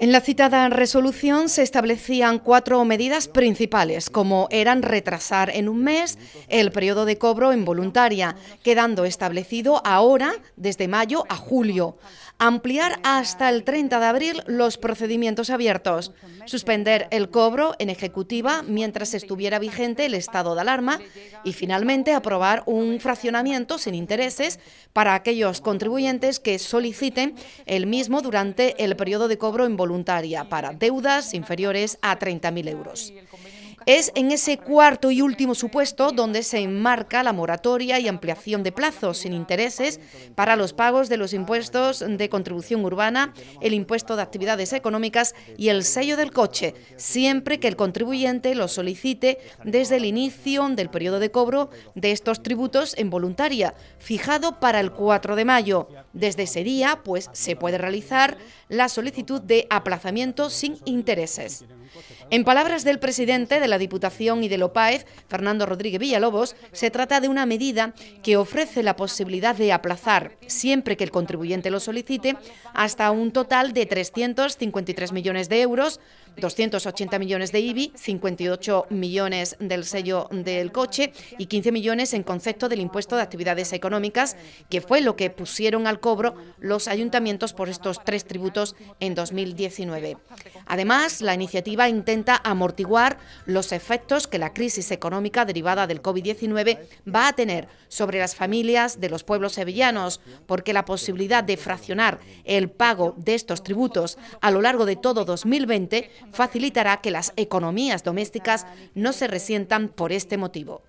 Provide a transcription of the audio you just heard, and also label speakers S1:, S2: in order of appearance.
S1: En la citada resolución se establecían cuatro medidas principales, como eran retrasar en un mes el periodo de cobro involuntaria, quedando establecido ahora desde mayo a julio, ampliar hasta el 30 de abril los procedimientos abiertos, suspender el cobro en ejecutiva mientras estuviera vigente el estado de alarma y finalmente aprobar un fraccionamiento sin intereses para aquellos contribuyentes que soliciten el mismo durante el periodo de cobro en voluntaria para deudas inferiores a 30.000 euros. Es en ese cuarto y último supuesto donde se enmarca la moratoria y ampliación de plazos sin intereses para los pagos de los impuestos de contribución urbana, el impuesto de actividades económicas y el sello del coche, siempre que el contribuyente lo solicite desde el inicio del periodo de cobro de estos tributos en voluntaria, fijado para el 4 de mayo. Desde ese día, pues, se puede realizar la solicitud de aplazamiento sin intereses. En palabras del presidente de la Diputación y de OPAEF, Fernando Rodríguez Villalobos, se trata de una medida que ofrece la posibilidad de aplazar, siempre que el contribuyente lo solicite, hasta un total de 353 millones de euros 280 millones de IBI, 58 millones del sello del coche y 15 millones en concepto del impuesto de actividades económicas, que fue lo que pusieron al cobro los ayuntamientos por estos tres tributos en 2019. Además, la iniciativa intenta amortiguar los efectos que la crisis económica derivada del COVID-19 va a tener sobre las familias de los pueblos sevillanos, porque la posibilidad de fraccionar el pago de estos tributos a lo largo de todo 2020 facilitará que las economías domésticas no se resientan por este motivo.